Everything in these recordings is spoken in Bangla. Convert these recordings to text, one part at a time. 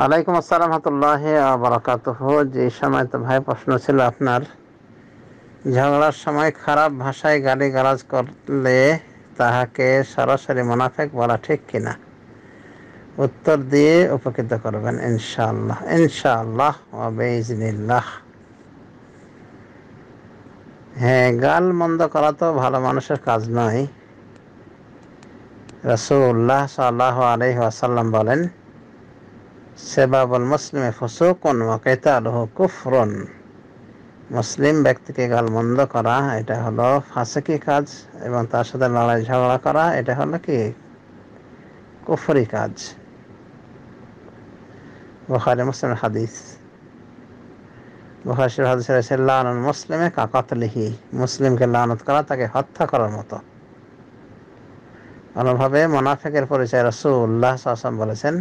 আলাইকুম আসসালাম হাতুল্লাহ বারাকাত যে সময় তো ভাই প্রশ্ন ছিল আপনার ঝগড়ার সময় খারাপ ভাষায় গালি গালাজ করলে তাহাকে সরাসরি মোনাফেক বলা ঠিক কিনা উত্তর দিয়ে উপকৃত করবেন ইনশাআল্লাহ ইনশাআল্লাহ ইজনিল্লাহ হ্যাঁ গাল মন্দ করা তো ভালো মানুষের কাজ নয় রসুল্লাহ সাল্লাহ আলহ আসাল্লাম বলেন সেবাবল মুসলিমে মুসলিম ব্যক্তিকে গালমন্দ করা এটা হলো ফাঁসেকি কাজ এবং তার সাথে লড়াই ঝগড়া করা এটা হলো কি কুফরি কাজ বুখারি মুসলিম হাদিস বুখারি হাদিস রয়েছে লালন মুসলিমে কাকাতলিহি মুসলিমকে লানত করা তাকে হত্যা করার মতো অনুভাবে মোনাফেকের পরিচয় রসুল্লাহ আসলাম বলেছেন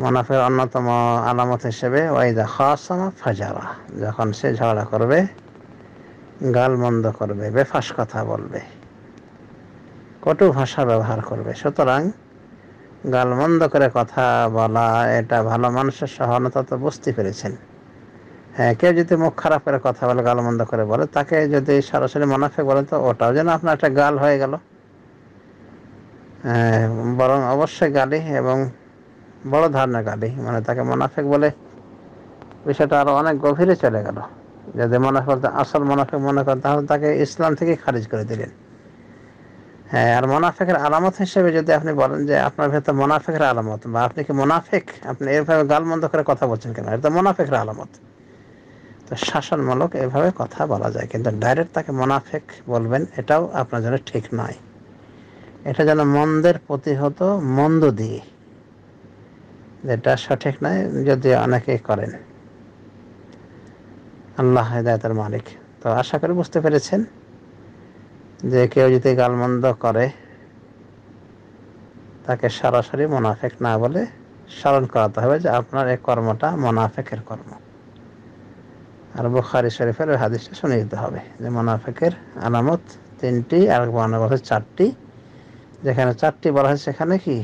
মুনাফের অন্যতম আলামত হিসেবে ওয়াইদা খাসমা ফাজারা যখন সে ঝগড়া করবে গালমন্দ করবে বেফাস কথা বলবে কটু ভাষা ব্যবহার করবে সুতরাং গালমন্দ করে কথা বলা এটা ভালো মানুষের সহনতা তো বুঝতে পেরেছেন হ্যাঁ কেউ যদি মুখ খারাপ করে কথা বলে গালমন্দ করে বলে তাকে যদি সরাসরি মুনাফে বলে তো ওটাও যেন আপনার একটা গাল হয়ে গেল হ্যাঁ বরং অবশ্যই গালি এবং বড় ধারণাকারী মানে তাকে মোনাফেক বলে বিষয়টা আরও অনেক গভীরে চলে গেল যাদের মোনাফেক আসল মোনাফেক মনে করেন তাহলে তাকে ইসলাম থেকে খারিজ করে দিলেন হ্যাঁ আর মোনাফেকের আলামত হিসেবে যদি আপনি বলেন যে আপনার ভেতর মোনাফেকের আলামত বা আপনি কি মোনাফেক আপনি এভাবে গালমন্দ করে কথা বলছেন কেন এটা মোনাফেকের আলামত তো শাসনমূলক এভাবে কথা বলা যায় কিন্তু ডাইরেক্ট তাকে মোনাফেক বলবেন এটাও আপনার জন্য ঠিক নয় এটা যেন মন্দের প্রতিহত মন্দ দিয়ে যেটা সঠিক নয় যদি অনেকে করেন আল্লাহ হেদায়তের মালিক তো আশা করি বুঝতে পেরেছেন যে কেউ যদি গালমন্দ করে তাকে সরাসরি মোনাফেক না বলে স্মরণ করাতে হবে যে আপনার এই কর্মটা মোনাফেকের কর্ম আর বুখারি শরীফের ওই হাদিসটা শুনে দিতে হবে যে মোনাফেকের আনামত তিনটি আর বর্ণনা চারটি যেখানে চারটি বলা হয় সেখানে কি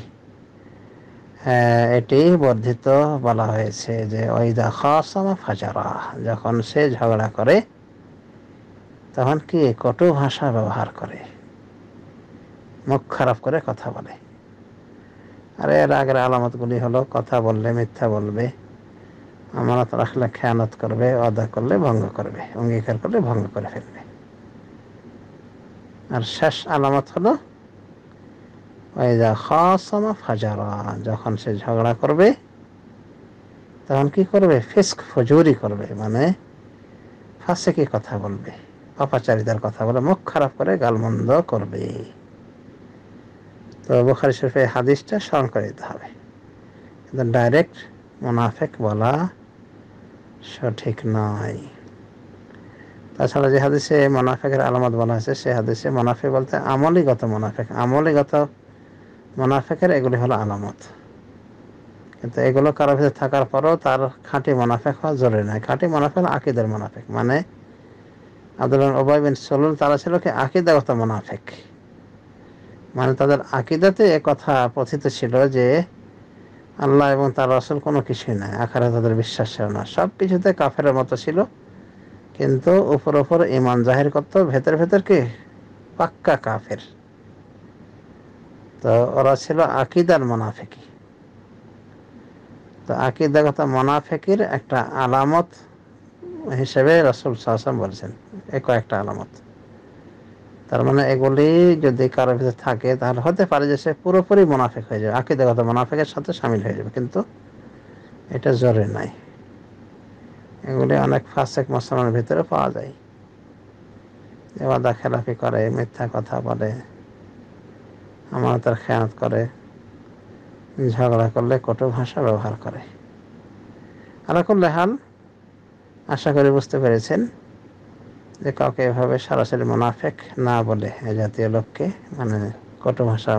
হ্যাঁ, এটি বর্ধিত বলা হয়েছে যে ওইদা খাসামা ফাজারা যখন সে ঝগড়া করে তখন কি কটু ভাষা ব্যবহার করে মুখ খারাপ করে কথা বলে আর এর আগের আলামতগুলি হলো কথা বললে মিথ্যা বলবে আমানত রাখলে খেয়ানত করবে অদা করলে ভঙ্গ করবে অঙ্গীকার করলে ভঙ্গ করে ফেলবে আর শেষ আলামত হলো যখন সে ঝগড়া করবে তখন কি করবে ফেস্ক ফজুরি করবে মানে ফাঁসে কি কথা বলবে অপাচারিতার কথা বলে মুখ খারাপ করে গালমন্দ করবে তো বুখারি শরীফের হাদিসটা স্মরণ করে দিতে হবে কিন্তু ডাইরেক্ট মুনাফেক বলা সঠিক নয় তাছাড়া যে হাদিসে মুনাফেকের আলামত বলা হয়েছে সে হাদিসে মোনাফেক বলতে আমলিগত মুনাফেক আমলিগত মোনাফেকের এগুলি হলো আলামত কিন্তু এগুলো কারোর ভিতরে থাকার পরেও তার খাঁটি মোনাফেক হওয়া জরুরি নয় খাঁটি মোনাফেক আকিদের মোনাফেক মানে আব্দুল ওবাই বিন সলুল তারা ছিল কি আকিদাগত মোনাফেক মানে তাদের আকিদাতে এ কথা কথিত ছিল যে আল্লাহ এবং তার আসল কোনো কিছুই নাই আকারে তাদের বিশ্বাস ছিল না সব কিছুতে কাফের মতো ছিল কিন্তু উপর উপর ইমান জাহির করতো ভেতর ভেতর কি পাক্কা কাফের তো ওরা ছিল আকিদার মোনাফেকি তো আকিদাগত মোনাফেকির একটা আলামত হিসেবে রাসুল সাহসাম বলেছেন এ কয়েকটা আলামত তার মানে এগুলি যদি কারোর ভিতরে থাকে তাহলে হতে পারে যে সে পুরোপুরি মোনাফেক হয়ে যাবে আকিদাগত মোনাফেকের সাথে সামিল হয়ে যাবে কিন্তু এটা জরুরি নাই এগুলি অনেক ফাঁসেক মুসলমানের ভিতরে পাওয়া যায় এবার খেলাফি করে মিথ্যা কথা বলে আমানতের খেয়াল করে ঝগড়া করলে কটু ভাষা ব্যবহার করে আলাকুল্লা হাল আশা করি বুঝতে পেরেছেন যে কাউকে এভাবে সরাসরি মুনাফেক না বলে এ জাতীয় লোককে মানে কটু ভাষা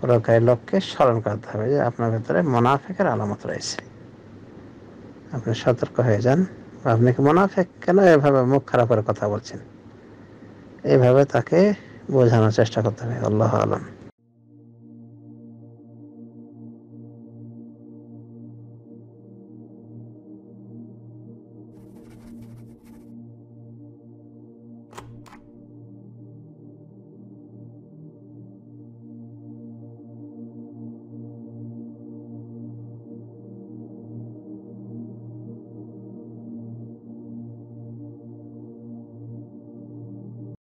প্রকারী লোককে স্মরণ করতে হবে যে আপনার ভেতরে মুনাফেকের আলামত রয়েছে আপনি সতর্ক হয়ে যান আপনি কি মুনাফেক কেন এভাবে মুখ খারাপের কথা বলছেন এভাবে তাকে বোঝানোর চেষ্টা করতে হবে আল্লাহ আলম